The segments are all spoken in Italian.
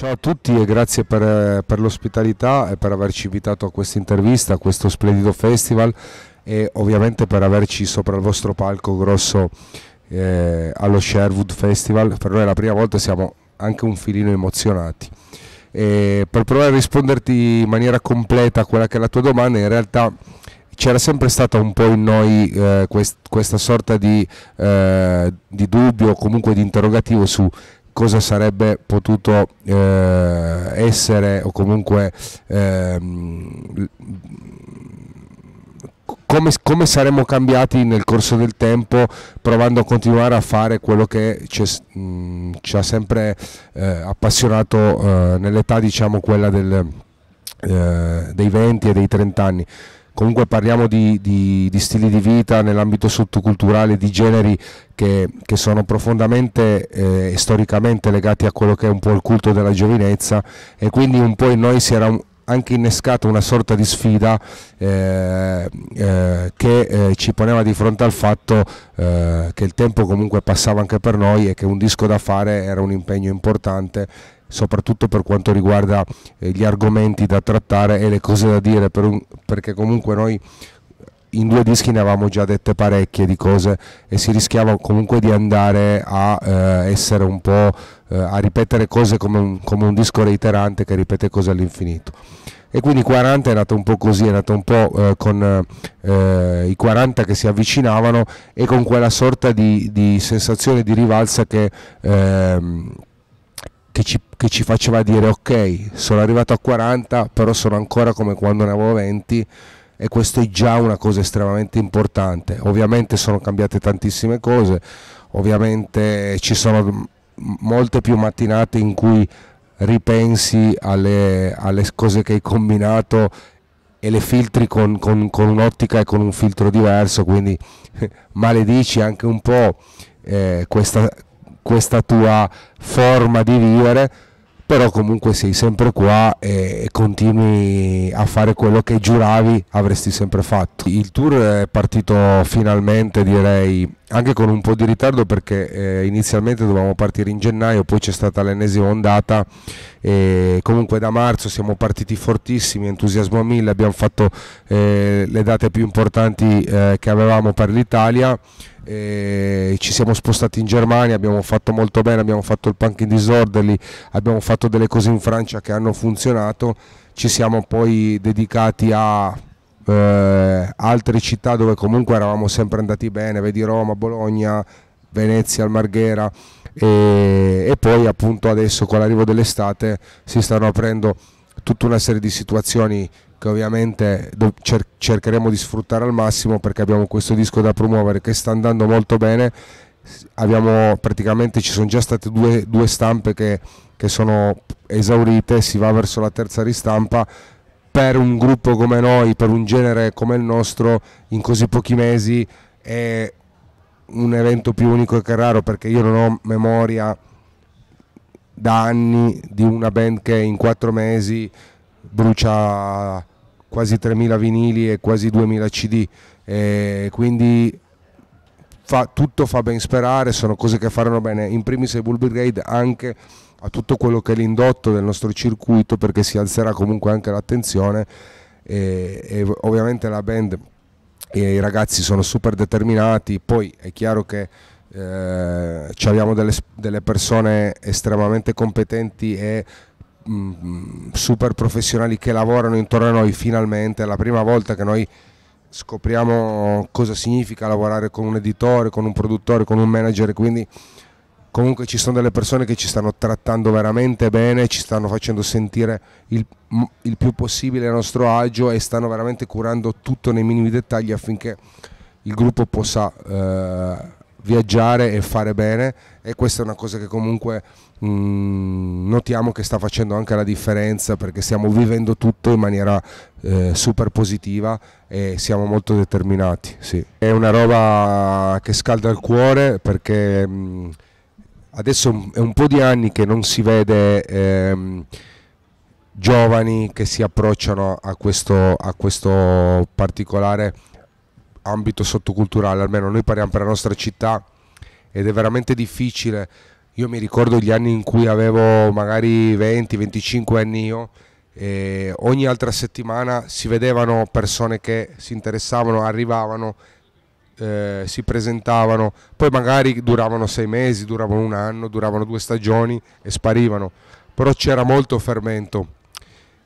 Ciao a tutti e grazie per, eh, per l'ospitalità e per averci invitato a questa intervista, a questo splendido festival e ovviamente per averci sopra il vostro palco grosso eh, allo Sherwood Festival. Per noi è la prima volta, siamo anche un filino emozionati. E per provare a risponderti in maniera completa a quella che è la tua domanda, in realtà c'era sempre stata un po' in noi eh, quest questa sorta di, eh, di dubbio o comunque di interrogativo su cosa sarebbe potuto eh, essere o comunque ehm, come, come, saremmo cambiati nel corso del tempo provando a continuare a fare quello che ci, mh, mm, ci ha sempre eh, appassionato eh, nell'età diciamo quella del, eh, dei 20 e dei 30 anni comunque parliamo di, di, di stili di vita nell'ambito sottoculturale, di generi che, che sono profondamente eh, e eh, storicamente legati a quello che è un po' il culto della giovinezza e quindi un po' in noi si era anche innescata una sorta di sfida eh, eh, che eh, ci poneva di fronte al fatto eh, che il tempo comunque passava anche per noi e che un disco da fare era un impegno importante soprattutto per quanto riguarda eh, gli argomenti da trattare e le cose da dire, per un, perché comunque noi in due dischi ne avevamo già dette parecchie di cose e si rischiava comunque di andare a eh, essere un po' eh, a ripetere cose come un, come un, disco reiterante che ripete cose all'infinito. E quindi 40 è nato un po' così, è nato un po' eh, con eh, i 40 che si avvicinavano e con quella sorta di, di sensazione di rivalsa che, ehm, che ci che ci faceva dire ok, sono arrivato a 40, però sono ancora come quando ne avevo 20 e questo è già una cosa estremamente importante. Ovviamente sono cambiate tantissime cose, ovviamente ci sono molte più mattinate in cui ripensi alle, alle cose che hai combinato e le filtri con, con, con un'ottica e con un filtro diverso, quindi maledici anche un po' eh, questa, questa tua forma di vivere però comunque sei sempre qua e continui a fare quello che giuravi avresti sempre fatto. Il tour è partito finalmente direi anche con un po' di ritardo perché eh, inizialmente dovevamo partire in gennaio, poi c'è stata l'ennesima ondata e comunque da marzo siamo partiti fortissimi, entusiasmo a mille, abbiamo fatto eh, le date più importanti eh, che avevamo per l'Italia e eh, ci siamo spostati in Germania, abbiamo fatto molto bene, abbiamo fatto il punk in disorderly, abbiamo fatto delle cose in Francia che hanno funzionato, ci siamo poi dedicati a eh, altre città dove comunque eravamo sempre andati bene, vedi Roma, Bologna, Venezia, Marghera e, e poi appunto adesso con l'arrivo dell'estate si stanno aprendo tutta una serie di situazioni che ovviamente cercheremo di sfruttare al massimo perché abbiamo questo disco da promuovere che sta andando molto bene. Abbiamo, praticamente ci sono già state due, due stampe che, che sono esaurite, si va verso la terza ristampa per un gruppo come noi, per un genere come il nostro, in così pochi mesi è un evento più unico che raro perché io non ho memoria da anni di una band che in quattro mesi brucia quasi 3.000 vinili e quasi 2.000 CD, eh, quindi fa, tutto fa ben sperare, sono cose che faranno bene, in primis ai Bull Brigade anche a tutto quello che è l'indotto del nostro circuito perché si alzerà comunque anche l'attenzione e, e ovviamente la band e i ragazzi sono super determinati, poi è chiaro che eh, abbiamo delle, delle, persone estremamente competenti e Mm, super professionali che lavorano intorno a noi finalmente, è la prima volta che noi scopriamo cosa significa lavorare con un editore, con un produttore, con un manager, quindi comunque ci sono delle persone che ci stanno trattando veramente bene, ci stanno facendo sentire il, il più possibile a nostro agio e stanno veramente curando tutto nei minimi dettagli affinché il gruppo possa... Eh, viaggiare e fare bene e questa è una cosa che comunque mh, mm, notiamo che sta facendo anche la differenza perché stiamo vivendo tutto in maniera eh, super positiva e siamo molto determinati. Sì. È una roba che scalda il cuore perché mh, mm, adesso è un po' di anni che non si vede... Ehm, giovani che si approcciano a questo, a questo particolare ambito sottoculturale, almeno noi parliamo per la nostra città ed è veramente difficile. Io mi ricordo gli anni in cui avevo magari 20-25 anni io e ogni altra settimana si vedevano persone che si interessavano, arrivavano, eh, si presentavano, poi magari duravano sei mesi, duravano un anno, duravano due stagioni e sparivano, però c'era molto fermento.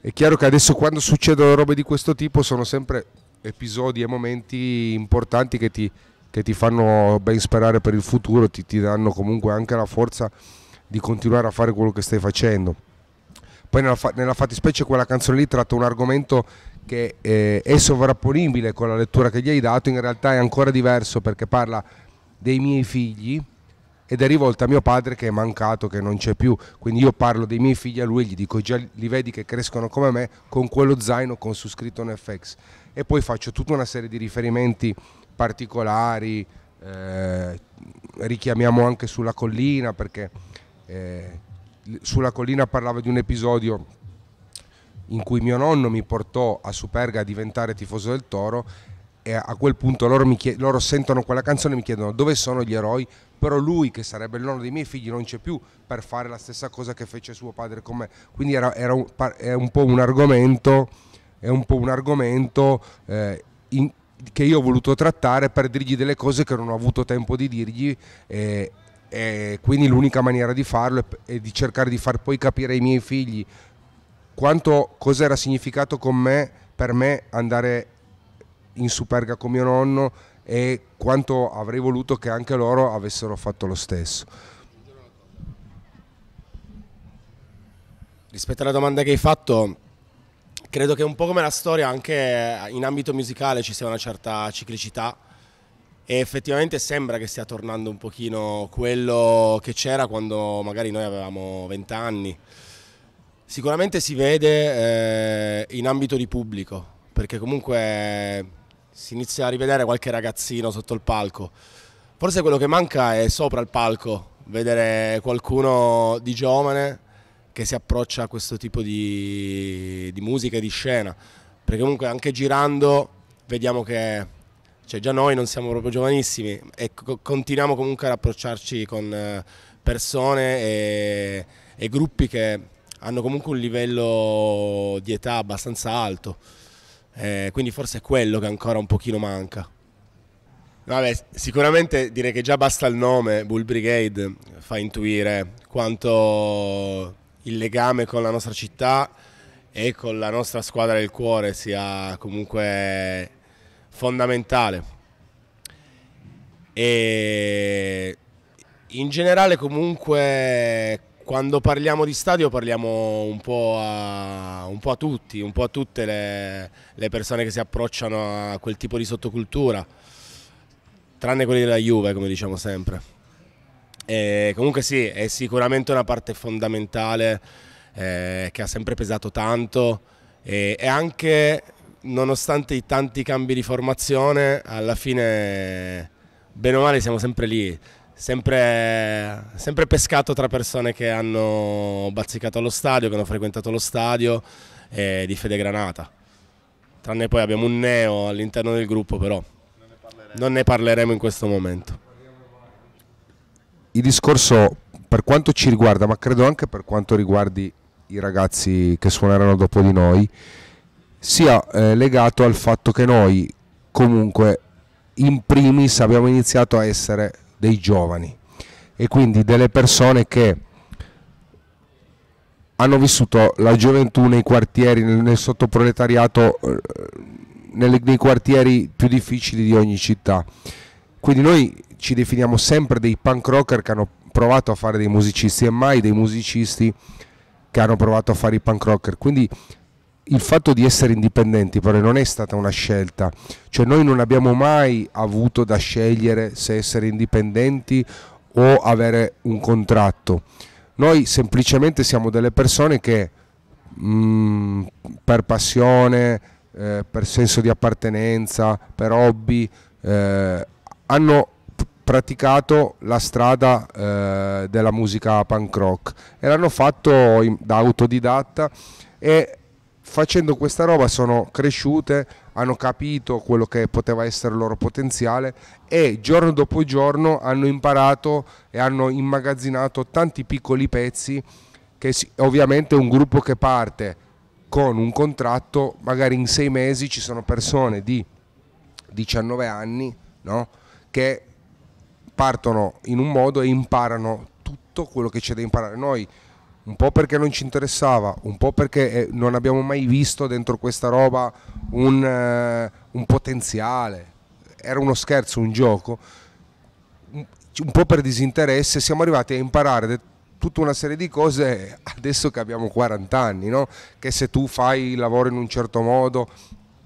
È chiaro che adesso quando succedono robe di questo tipo sono sempre episodi e momenti importanti che ti, che ti fanno ben sperare per il futuro, ti, ti, danno comunque anche la forza di continuare a fare quello che stai facendo. Poi nella, nella fattispecie quella canzone lì tratta un argomento che eh, è sovrapponibile con la lettura che gli hai dato, in realtà è ancora diverso perché parla dei miei figli, ed è rivolta a mio padre che è mancato, che non c'è più. Quindi io parlo dei miei figli a lui, e gli dico già li vedi che crescono come me con quello zaino con su scritto NFX. E poi faccio tutta una serie di riferimenti particolari, eh, richiamiamo anche sulla collina perché eh, sulla collina parlava di un episodio in cui mio nonno mi portò a Superga a diventare tifoso del Toro e a quel punto loro, chied- loro sentono quella canzone e mi chiedono dove sono gli eroi, però lui che sarebbe il nonno dei miei figli non c'è più per fare la stessa cosa che fece suo padre con me. Quindi era, era un, è un po' un argomento, un po un argomento eh, in, che io ho voluto trattare per dirgli delle cose che non ho avuto tempo di dirgli. Eh, e quindi l'unica maniera di farlo è, è di cercare di far poi capire ai miei figli quanto cosa era significato con me, per me andare in superga con mio nonno e quanto avrei voluto che anche loro avessero fatto lo stesso. Rispetto alla domanda che hai fatto, credo che un po' come la storia anche in ambito musicale ci sia una certa ciclicità e effettivamente sembra che stia tornando un pochino quello che c'era quando magari noi avevamo 20 anni. Sicuramente si vede eh, in ambito di pubblico, perché comunque si inizia a rivedere qualche ragazzino sotto il palco. Forse quello che manca è sopra il palco, vedere qualcuno di giovane che si approccia a questo tipo di, di musica e di scena, perché comunque anche girando vediamo che cioè già noi non siamo proprio giovanissimi e continuiamo comunque ad approcciarci con eh, persone e, e gruppi che hanno comunque un livello di età abbastanza alto. Eh, quindi forse è quello che ancora un pochino manca. Vabbè, sicuramente direi che già basta il nome Bull Brigade fa intuire quanto il legame con la nostra città e con la nostra squadra del cuore sia comunque fondamentale. E in generale comunque quando parliamo di stadio parliamo un po' a, un po a tutti, un po' a tutte le, le persone che si approcciano a quel tipo di sottocultura, tranne quelli della Juve come diciamo sempre. E comunque sì, è sicuramente una parte fondamentale eh, che ha sempre pesato tanto e, e, anche nonostante i tanti cambi di formazione alla fine bene o male siamo sempre lì, Sempre, sempre, pescato tra persone che hanno bazzicato lo stadio, che hanno frequentato lo stadio e eh, di Fede Granata. Tranne poi abbiamo un neo all'interno del gruppo, però non ne, non ne parleremo in questo momento. Il discorso per quanto ci riguarda, ma credo anche per quanto riguardi i ragazzi che suoneranno dopo di noi, sia eh, legato al fatto che noi comunque in primis abbiamo iniziato a essere dei giovani e quindi delle persone che hanno vissuto la gioventù nei quartieri, nel, nel sottoproletariato, eh, nelle, nei quartieri più difficili di ogni città. Quindi noi ci definiamo sempre dei punk rocker che hanno provato a fare dei musicisti e mai dei musicisti che hanno provato a fare i punk rocker. Quindi il fatto di essere indipendenti però non è stata una scelta, cioè noi non abbiamo mai avuto da scegliere se essere indipendenti o avere un contratto, noi semplicemente siamo delle persone che mh, mm, per passione, eh, per senso di appartenenza, per hobby, eh, hanno praticato la strada eh, della musica punk rock e l'hanno fatto in, da autodidatta e facendo questa roba sono cresciute, hanno capito quello che poteva essere il loro potenziale e giorno dopo giorno hanno imparato e hanno immagazzinato tanti piccoli pezzi che ovviamente un gruppo che parte con un contratto, magari in sei mesi ci sono persone di 19 anni no? che partono in un modo e imparano tutto quello che c'è da imparare. Noi un po' perché non ci interessava, un po' perché eh, non abbiamo mai visto dentro questa roba un, eh, un potenziale, era uno scherzo, un gioco, un po' per disinteresse siamo arrivati a imparare tutta una serie di cose adesso che abbiamo 40 anni, no? che se tu fai il lavoro in un certo modo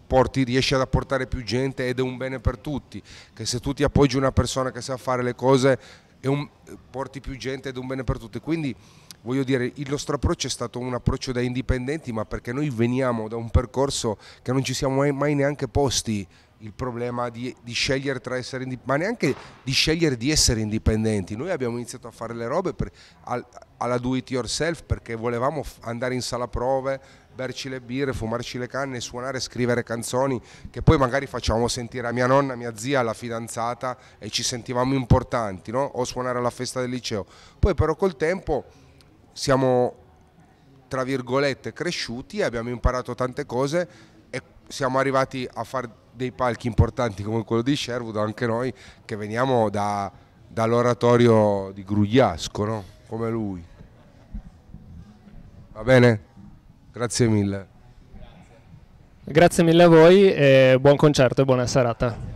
porti, riesci ad apportare più gente ed è un bene per tutti, che se tu ti appoggi una persona che sa fare le cose un, porti più gente ed è un bene per tutti. Quindi voglio dire, il nostro approccio è stato un approccio da indipendenti, ma perché noi veniamo da un percorso che non ci siamo mai, mai neanche posti il problema di, di, scegliere tra essere indipendenti, ma neanche di scegliere di essere indipendenti. Noi abbiamo iniziato a fare le robe per, al, alla do it yourself perché volevamo andare in sala prove, berci le birre, fumarci le canne, suonare, scrivere canzoni che poi magari facciamo sentire a mia nonna, mia zia, la fidanzata e ci sentivamo importanti, no? o suonare alla festa del liceo. Poi però col tempo siamo tra virgolette cresciuti, abbiamo imparato tante cose e siamo arrivati a fare dei palchi importanti come quello di Sherwood anche noi che veniamo da, dall'oratorio di Grugliasco, no? come lui. Va bene? Grazie mille. Grazie mille a voi e buon concerto e buona serata.